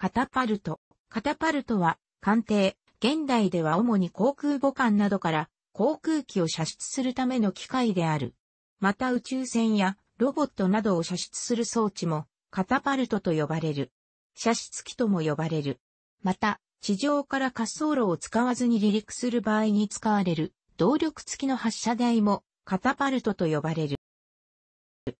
カタパルト。カタパルトは、艦艇、現代では主に航空母艦などから航空機を射出するための機械である。また宇宙船やロボットなどを射出する装置もカタパルトと呼ばれる。射出機とも呼ばれる。また、地上から滑走路を使わずに離陸する場合に使われる動力付きの発射台もカタパルトと呼ばれる。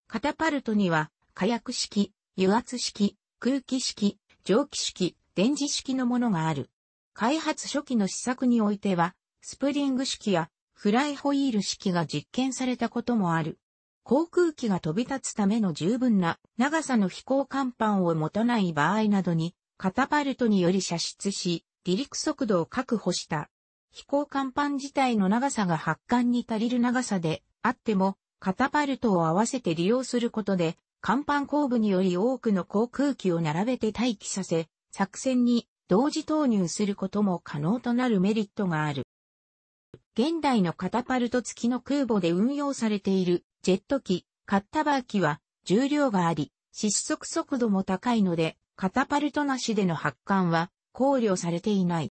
カタパルトには火薬式、油圧式、空気式、蒸気式、電磁式のものがある。開発初期の試作においては、スプリング式やフライホイール式が実験されたこともある。航空機が飛び立つための十分な長さの飛行甲板を持たない場合などに、カタパルトにより射出し、離陸速度を確保した。飛行甲板自体の長さが発艦に足りる長さであっても、カタパルトを合わせて利用することで、甲板後部により多くの航空機を並べて待機させ、作戦に同時投入することも可能となるメリットがある。現代のカタパルト付きの空母で運用されているジェット機、カッタバー機は重量があり、失速速度も高いので、カタパルトなしでの発艦は考慮されていない。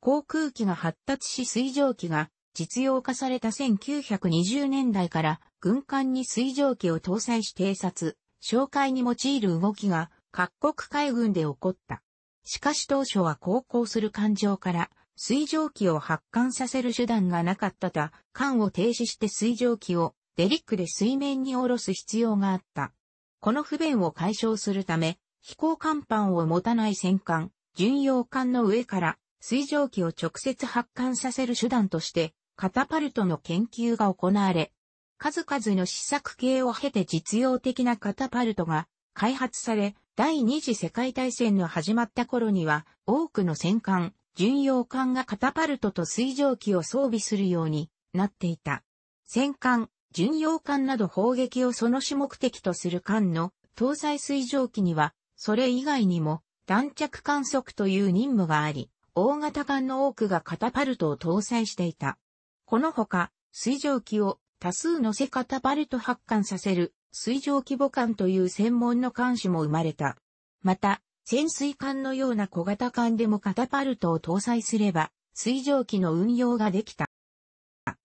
航空機が発達し水蒸気が実用化された1920年代から軍艦に水蒸気を搭載し偵察、哨戒に用いる動きが各国海軍で起こった。しかし当初は航行する艦上から水蒸気を発艦させる手段がなかったた、艦を停止して水蒸気をデリックで水面に下ろす必要があった。この不便を解消するため、飛行甲板を持たない戦艦、巡洋艦の上から水蒸気を直接発艦させる手段として、カタパルトの研究が行われ、数々の試作系を経て実用的なカタパルトが開発され、第二次世界大戦の始まった頃には、多くの戦艦、巡洋艦がカタパルトと水蒸気を装備するようになっていた。戦艦、巡洋艦など砲撃をその種目的とする艦の搭載水蒸気には、それ以外にも、弾着観測という任務があり、大型艦の多くがカタパルトを搭載していた。このほか、水蒸気を多数のセカタパルト発艦させる水上規模艦という専門の艦種も生まれた。また、潜水艦のような小型艦でもカタパルトを搭載すれば、水上機の運用ができた。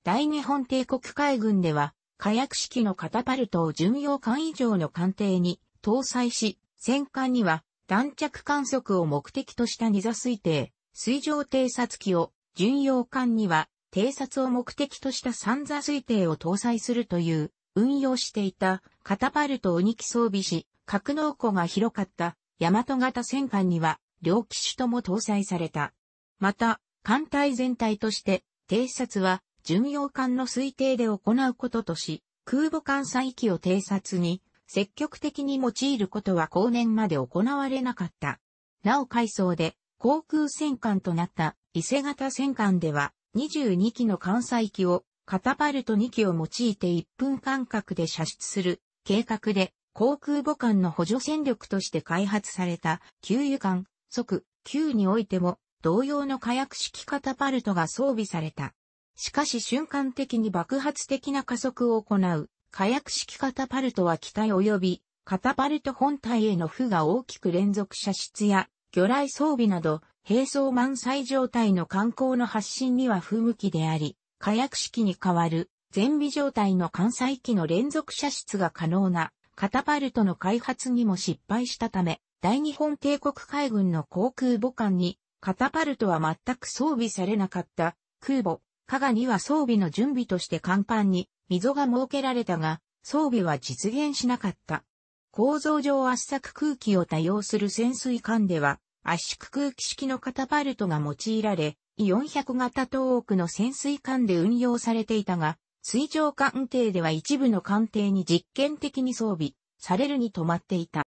大日本帝国海軍では、火薬式のカタパルトを巡洋艦以上の艦艇に搭載し、戦艦には弾着観測を目的とした二座推定、水上偵察機を、巡洋艦には偵察を目的とした散座推定を搭載するという、運用していた、カタパルトを2機装備し、格納庫が広かった、大和型戦艦には、両機種とも搭載された。また、艦隊全体として、偵察は、巡洋艦の推定で行うこととし、空母艦載機を偵察に、積極的に用いることは後年まで行われなかった。なお海藻で、航空戦艦となった、伊勢型戦艦では、22機の艦載機をカタパルト2機を用いて1分間隔で射出する計画で航空母艦の補助戦力として開発された給油艦即給においても同様の火薬式カタパルトが装備された。しかし瞬間的に爆発的な加速を行う火薬式カタパルトは機体及びカタパルト本体への負が大きく連続射出や魚雷装備など並走満載状態の観光の発信には不向きであり、火薬式に代わる全備状態の艦載機の連続射出が可能なカタパルトの開発にも失敗したため、大日本帝国海軍の航空母艦にカタパルトは全く装備されなかった空母、加賀には装備の準備として甲板に溝が設けられたが、装備は実現しなかった。構造上圧作空気を多用する潜水艦では、圧縮空気式のカタパルトが用いられ、E400 型ト多くの潜水艦で運用されていたが、水上艦艇では一部の艦艇に実験的に装備されるに止まっていた。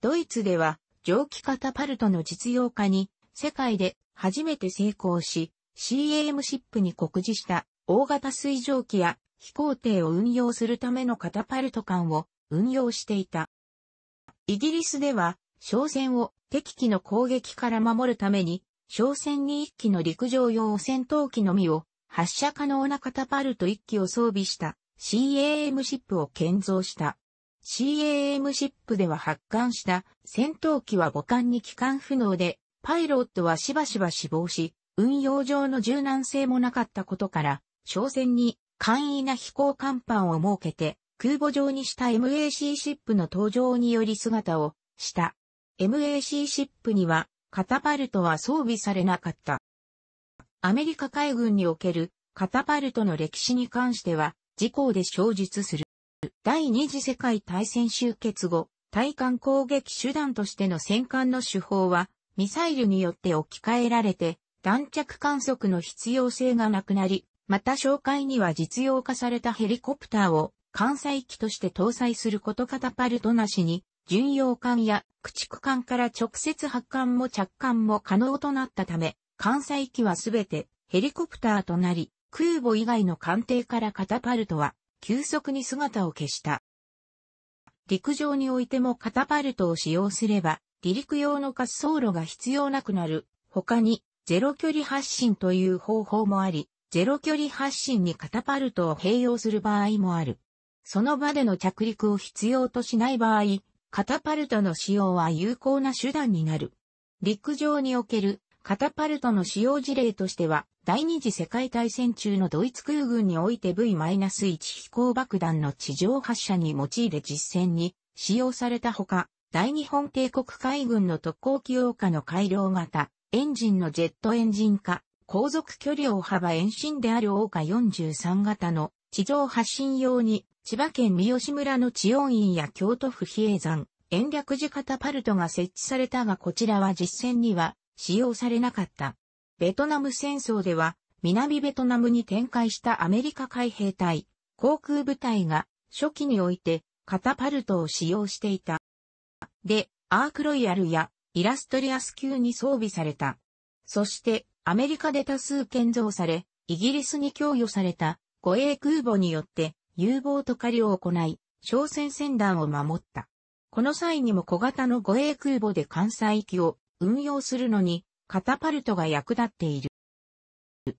ドイツでは蒸気カタパルトの実用化に世界で初めて成功し、CAM シップに告示した大型水蒸気や飛行艇を運用するためのカタパルト艦を運用していた。イギリスでは商船を敵機の攻撃から守るために、商船に1機の陸上用戦闘機のみを発射可能なカタパルト1機を装備した CAM シップを建造した。CAM シップでは発艦した戦闘機は母艦に帰還不能で、パイロットはしばしば死亡し、運用上の柔軟性もなかったことから、商船に簡易な飛行甲板を設けて、空母上にした MAC シップの登場により姿をした。MAC シップにはカタパルトは装備されなかった。アメリカ海軍におけるカタパルトの歴史に関しては、事項で詳述する。第二次世界大戦終結後、対艦攻撃手段としての戦艦の手法は、ミサイルによって置き換えられて、弾着観測の必要性がなくなり、また紹介には実用化されたヘリコプターを艦載機として搭載することカタパルトなしに巡洋艦や駆逐艦から直接発艦も着艦も可能となったため、艦載機はすべてヘリコプターとなり、空母以外の艦艇からカタパルトは急速に姿を消した。陸上においてもカタパルトを使用すれば、離陸用の滑走路が必要なくなる。他に、ゼロ距離発進という方法もあり、ゼロ距離発進にカタパルトを併用する場合もある。その場での着陸を必要としない場合、カタパルトの使用は有効な手段になる。陸上におけるカタパルトの使用事例としては、第二次世界大戦中のドイツ空軍において V-1 飛行爆弾の地上発射に用いれ実戦に使用されたほか、大日本帝国海軍の特攻機用化の改良型、エンジンのジェットエンジン化、航続距離を幅延伸であるオー43型の地上発信用に、千葉県三吉村の地温院や京都府比叡山、延暦寺カタパルトが設置されたがこちらは実戦には使用されなかった。ベトナム戦争では、南ベトナムに展開したアメリカ海兵隊、航空部隊が初期においてカタパルトを使用していた。で、アークロイヤルやイラストリアス級に装備された。そして、アメリカで多数建造され、イギリスに供与された護衛空母によって、有望と狩りを行い、朝鮮戦団を守った。この際にも小型の護衛空母で艦載機を運用するのに、カタパルトが役立っている。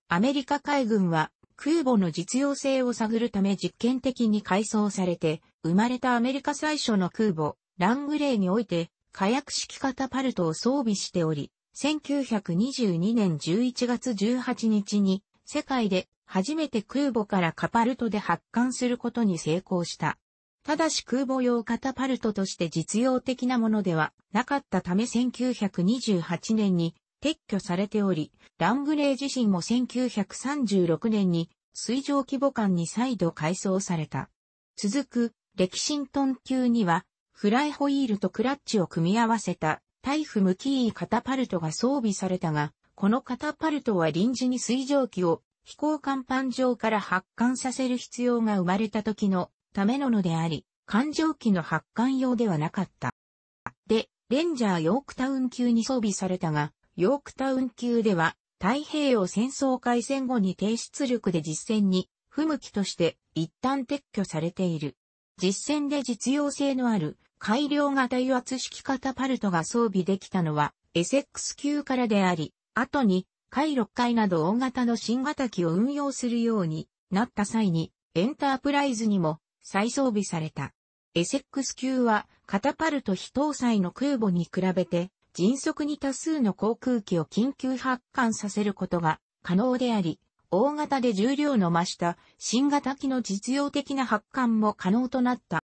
アメリカ海軍は、空母の実用性を探るため実験的に改装されて、生まれたアメリカ最初の空母、ラングレーにおいて、火薬式カタパルトを装備しており、1922年11月18日に、世界で初めて空母からカパルトで発艦することに成功した。ただし空母用カタパルトとして実用的なものではなかったため1928年に撤去されており、ラングレー自身も1936年に水上規模艦に再度改装された。続く、歴史ントン級には、フライホイールとクラッチを組み合わせた、タイフ無いカタパルトが装備されたが、このカタパルトは臨時に水蒸気を飛行甲板上から発艦させる必要が生まれた時のためののであり、艦上機の発艦用ではなかった。で、レンジャーヨークタウン級に装備されたが、ヨークタウン級では太平洋戦争開戦後に低出力で実戦に不向きとして一旦撤去されている。実戦で実用性のある改良型油圧式カタパルトが装備できたのはエセックス級からであり、後に回6回など大型の新型機を運用するようになった際に、エンタープライズにも再装備された。エセックス級は、カタパルト非搭載の空母に比べて、迅速に多数の航空機を緊急発艦させることが可能であり、大型で重量の増した新型機の実用的な発艦も可能となった。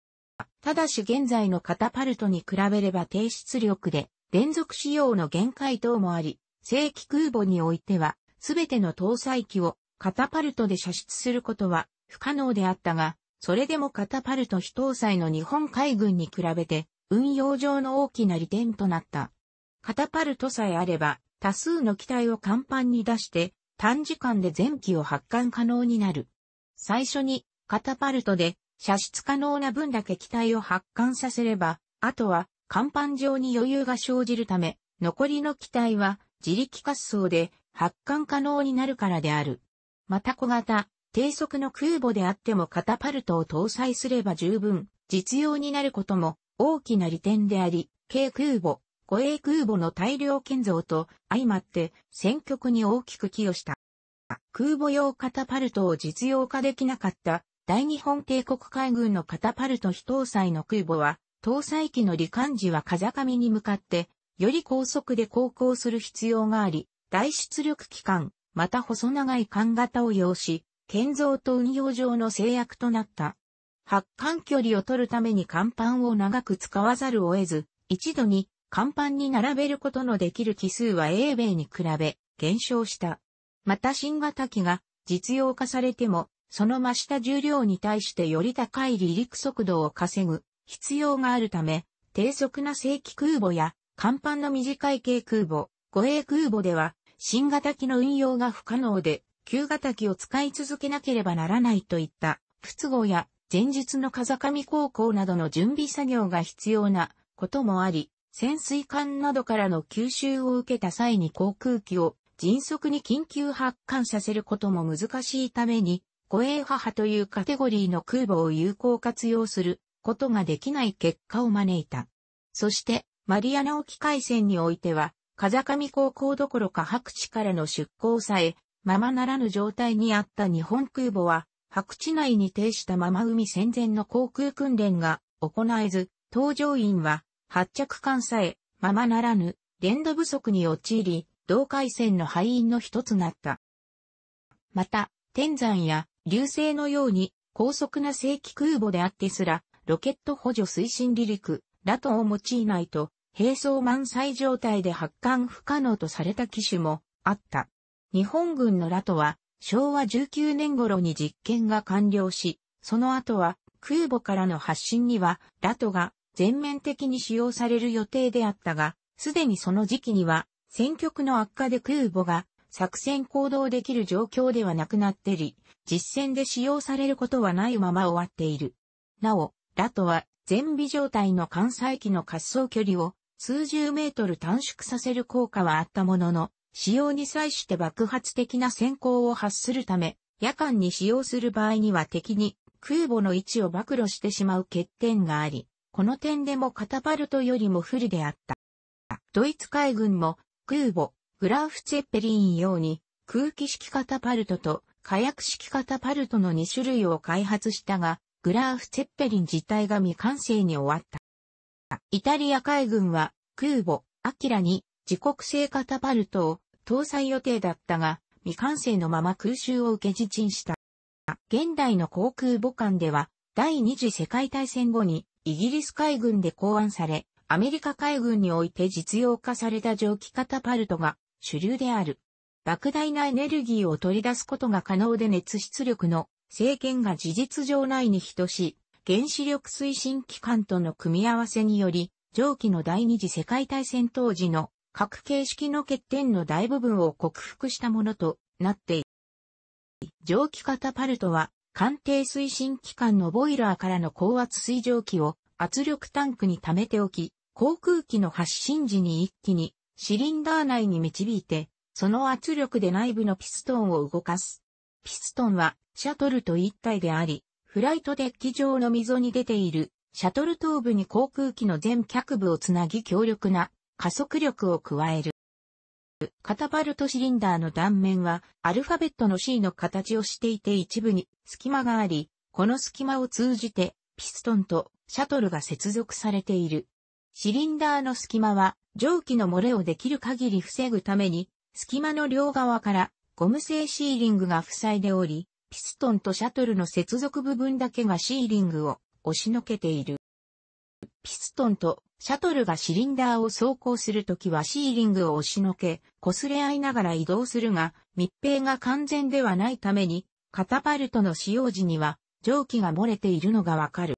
ただし現在のカタパルトに比べれば低出力で連続使用の限界等もあり、正規空母においては、すべての搭載機をカタパルトで射出することは不可能であったが、それでもカタパルト非搭載の日本海軍に比べて運用上の大きな利点となった。カタパルトさえあれば多数の機体を甲板に出して短時間で前機を発艦可能になる。最初にカタパルトで射出可能な分だけ機体を発艦させれば、あとは甲板上に余裕が生じるため、残りの機体は自力滑走で発艦可能になるからである。また小型、低速の空母であってもカタパルトを搭載すれば十分実用になることも大きな利点であり、軽空母、護衛空母の大量建造と相まって戦局に大きく寄与した。空母用カタパルトを実用化できなかった大日本帝国海軍のカタパルト非搭載の空母は、搭載機の罹患時は風上に向かってより高速で航行する必要があり、大出力機関、また細長い艦型を要し、建造と運用上の制約となった。発艦距離を取るために甲板を長く使わざるを得ず、一度に甲板に並べることのできる機数は英米に比べ減少した。また新型機が実用化されても、その増した重量に対してより高い離陸速度を稼ぐ必要があるため、低速な正規空母や甲板の短い軽空母、護衛空母では、新型機の運用が不可能で、旧型機を使い続けなければならないといった、不都合や前述の風上高校などの準備作業が必要なこともあり、潜水艦などからの吸収を受けた際に航空機を迅速に緊急発艦させることも難しいために、護衛母というカテゴリーの空母を有効活用することができない結果を招いた。そして、マリアナ沖海戦においては、風上高校どころか白地からの出港さえ、ままならぬ状態にあった日本空母は、白地内に停したまま海戦前の航空訓練が行えず、搭乗員は発着艦さえままならぬ連度不足に陥り、同海戦の敗因の一つなった。また、天山や流星のように高速な正規空母であってすら、ロケット補助推進離陸、ラトを用いないと、並走満載状態で発艦不可能とされた機種もあった。日本軍のラトは昭和19年頃に実験が完了し、その後は空母からの発進にはラトが全面的に使用される予定であったが、すでにその時期には戦局の悪化で空母が作戦行動できる状況ではなくなってり、実戦で使用されることはないまま終わっている。なお、ラトは全微状態の艦載機の滑走距離を数十メートル短縮させる効果はあったものの、使用に際して爆発的な先行を発するため、夜間に使用する場合には敵に空母の位置を暴露してしまう欠点があり、この点でもカタパルトよりも不利であった。ドイツ海軍も空母、グラーフツェッペリン用に空気式カタパルトと火薬式カタパルトの2種類を開発したが、グラーフ・ツェッペリン自体が未完成に終わった。イタリア海軍は空母、アキラに自国製カタパルトを搭載予定だったが、未完成のまま空襲を受け自沈した。現代の航空母艦では、第二次世界大戦後にイギリス海軍で考案され、アメリカ海軍において実用化された蒸気カタパルトが主流である。莫大なエネルギーを取り出すことが可能で熱出力の政権が事実上内に等し、原子力推進機関との組み合わせにより、上記の第二次世界大戦当時の各形式の欠点の大部分を克服したものとなっている。蒸気カタパルトは、艦艇推進機関のボイラーからの高圧水蒸気を圧力タンクに溜めておき、航空機の発進時に一気にシリンダー内に導いて、その圧力で内部のピストンを動かす。ピストンはシャトルと一体であり、フライトデッキ上の溝に出ているシャトル頭部に航空機の全脚部をつなぎ強力な加速力を加える。カタパルトシリンダーの断面はアルファベットの C の形をしていて一部に隙間があり、この隙間を通じてピストンとシャトルが接続されている。シリンダーの隙間は蒸気の漏れをできる限り防ぐために、隙間の両側からゴム製シーリングが塞いでおり、ピストンとシャトルの接続部分だけがシーリングを押しのけている。ピストンとシャトルがシリンダーを走行するときはシーリングを押しのけ、擦れ合いながら移動するが、密閉が完全ではないために、カタパルトの使用時には蒸気が漏れているのがわかる。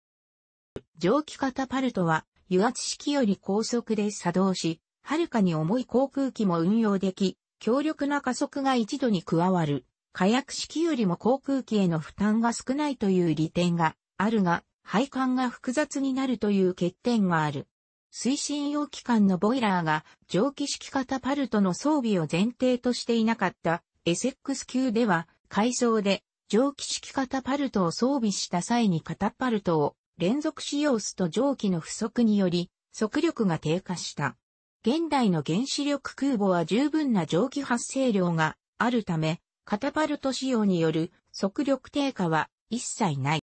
蒸気カタパルトは油圧式より高速で作動し、はるかに重い航空機も運用でき、強力な加速が一度に加わる、火薬式よりも航空機への負担が少ないという利点があるが、配管が複雑になるという欠点がある。推進用機関のボイラーが蒸気式型パルトの装備を前提としていなかったエセックス級では階層で蒸気式型パルトを装備した際にタパルトを連続使用すと蒸気の不足により速力が低下した。現代の原子力空母は十分な蒸気発生量があるため、カタパルト使用による速力低下は一切ない。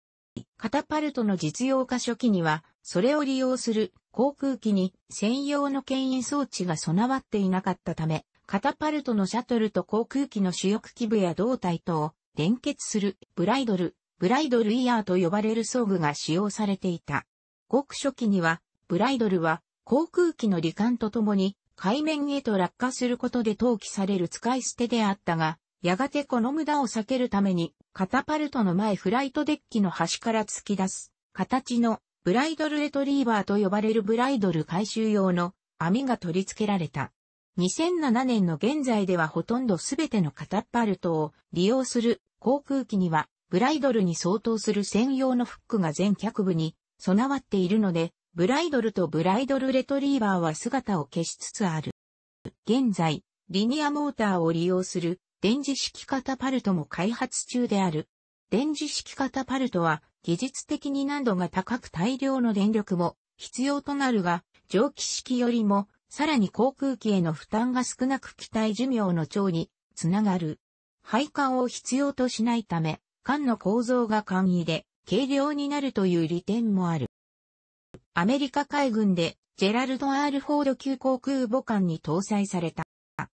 カタパルトの実用化初期には、それを利用する航空機に専用の牽引装置が備わっていなかったため、カタパルトのシャトルと航空機の主翼基部や胴体とを連結するブライドル、ブライドルイヤーと呼ばれる装具が使用されていた。ご初期には、ブライドルは航空機の罹患とともに海面へと落下することで投棄される使い捨てであったが、やがてこの無駄を避けるために、カタパルトの前フライトデッキの端から突き出す、形のブライドルレトリーバーと呼ばれるブライドル回収用の網が取り付けられた。2007年の現在ではほとんどすべてのカタパルトを利用する航空機にはブライドルに相当する専用のフックが全脚部に備わっているので、ブライドルとブライドルレトリーバーは姿を消しつつある。現在、リニアモーターを利用する電磁式カタパルトも開発中である。電磁式カタパルトは技術的に難度が高く大量の電力も必要となるが、蒸気式よりもさらに航空機への負担が少なく機体寿命の長につながる。配管を必要としないため、管の構造が簡易で軽量になるという利点もある。アメリカ海軍でジェラルド・アール・フォード級航空母艦に搭載された。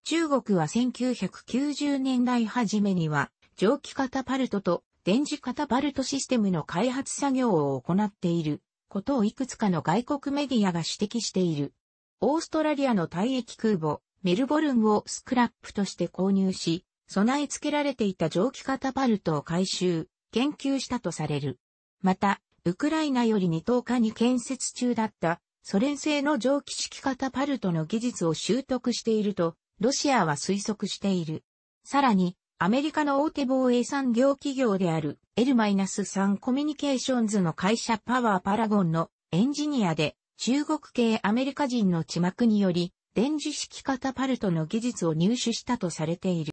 中国は1990年代初めには蒸気型パルトと電磁型パルトシステムの開発作業を行っていることをいくつかの外国メディアが指摘している。オーストラリアの退役空母メルボルンをスクラップとして購入し、備え付けられていた蒸気型パルトを回収、研究したとされる。また、ウクライナより2等日に建設中だったソ連製の蒸気式型パルトの技術を習得していると、ロシアは推測している。さらに、アメリカの大手防衛産業企業である L-3 コミュニケーションズの会社パワーパラゴンのエンジニアで中国系アメリカ人の地幕により電磁式型パルトの技術を入手したとされている。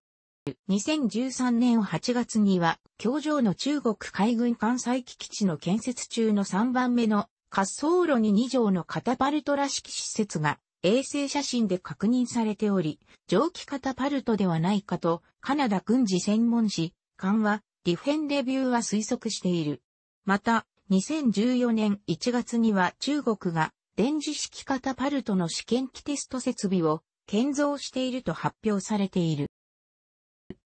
2013年8月には、京城の中国海軍艦載機基地の建設中の3番目の滑走路に2畳のカタパルトらしき施設が衛星写真で確認されており、蒸気カタパルトではないかと、カナダ軍事専門誌、艦は、ディフェンレビューは推測している。また、2014年1月には中国が電磁式カタパルトの試験機テスト設備を建造していると発表されている。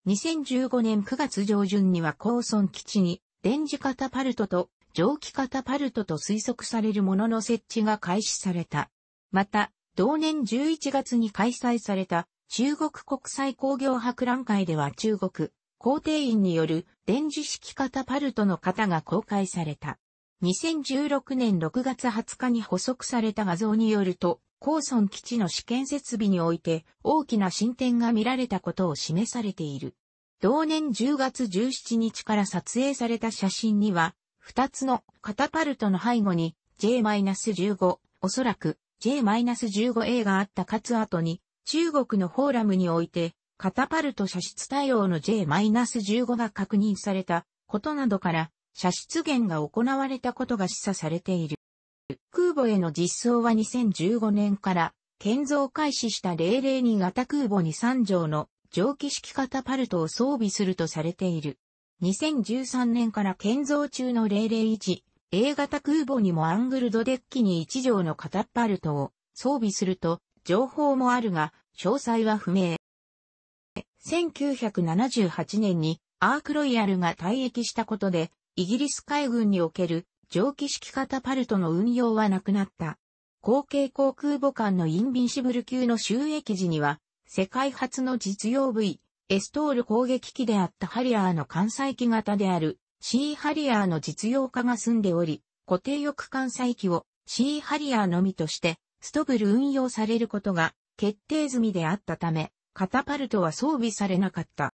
2015年9月上旬には高村基地に、電磁カタパルトと蒸気カタパルトと推測されるものの設置が開始された。また、同年11月に開催された中国国際工業博覧会では中国皇帝院による電磁式カタパルトの型が公開された。2016年6月20日に補足された画像によると、高村基地の試験設備において大きな進展が見られたことを示されている。同年10月17日から撮影された写真には、2つのカタパルトの背後に J-15、おそらく J-15A があったかつ後に、中国のフォーラムにおいて、カタパルト射出対応の J-15 が確認されたことなどから、射出源が行われたことが示唆されている。空母への実装は2015年から建造開始した002型空母に3乗の蒸気式型パルトを装備するとされている。2013年から建造中の001 A 型空母にもアングルドデッキに1乗の型パルトを装備すると情報もあるが詳細は不明。1978年にアークロイヤルが退役したことでイギリス海軍における蒸気式型パルトの運用はなくなった。後継航空母艦のインビンシブル級の収益時には、世界初の実用部位、エストール攻撃機であったハリアーの艦載機型である C ハリアーの実用化が済んでおり、固定翼艦載機を C ハリアーのみとして、ストブル運用されることが決定済みであったため、カタパルトは装備されなかった。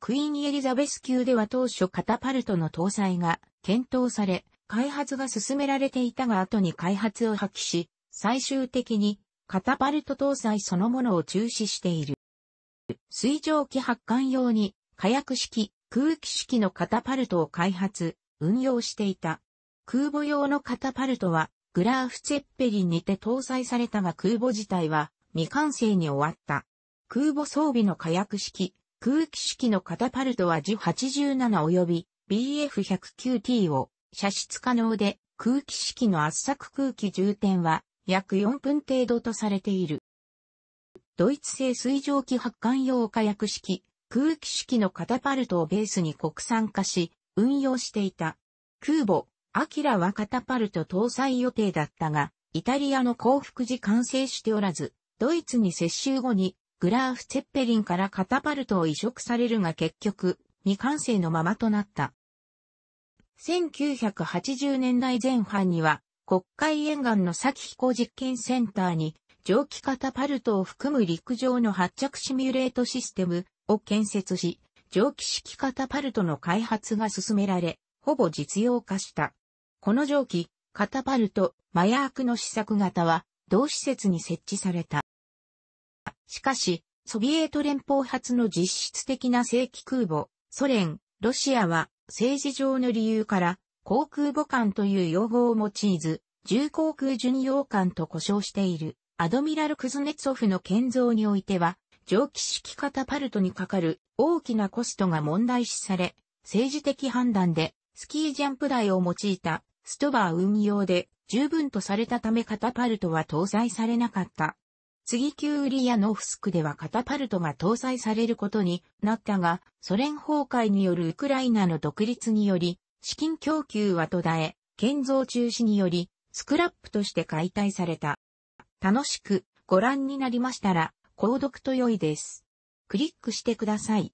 クイーンエリザベス級では当初カタパルトの搭載が検討され、開発が進められていたが後に開発を破棄し、最終的にカタパルト搭載そのものを中止している。水蒸気発汗用に火薬式、空気式のカタパルトを開発、運用していた。空母用のカタパルトはグラーフツェッペリンにて搭載されたが空母自体は未完成に終わった。空母装備の火薬式、空気式のカタパルトは G87 及び BF109T を射出可能で空気式の圧搾空気充填は約4分程度とされている。ドイツ製水蒸気発汗用火薬式空気式のカタパルトをベースに国産化し運用していた。空母、アキラはカタパルト搭載予定だったが、イタリアの降伏時完成しておらず、ドイツに接収後にグラーフ・チェッペリンからカタパルトを移植されるが結局、未完成のままとなった。1980年代前半には、国会沿岸の先飛行実験センターに、蒸気カタパルトを含む陸上の発着シミュレートシステムを建設し、蒸気式カタパルトの開発が進められ、ほぼ実用化した。この蒸気、カタパルト、マヤークの試作型は、同施設に設置された。しかし、ソビエト連邦発の実質的な正規空母、ソ連、ロシアは政治上の理由から航空母艦という用語を用いず、重航空巡洋艦と呼称しているアドミラル・クズネツォフの建造においては、蒸気式カタパルトにかかる大きなコストが問題視され、政治的判断でスキージャンプ台を用いたストバー運用で十分とされたためカタパルトは搭載されなかった。次級ウリヤノフスクではカタパルトが搭載されることになったが、ソ連崩壊によるウクライナの独立により、資金供給は途絶え、建造中止により、スクラップとして解体された。楽しくご覧になりましたら、購読と良いです。クリックしてください。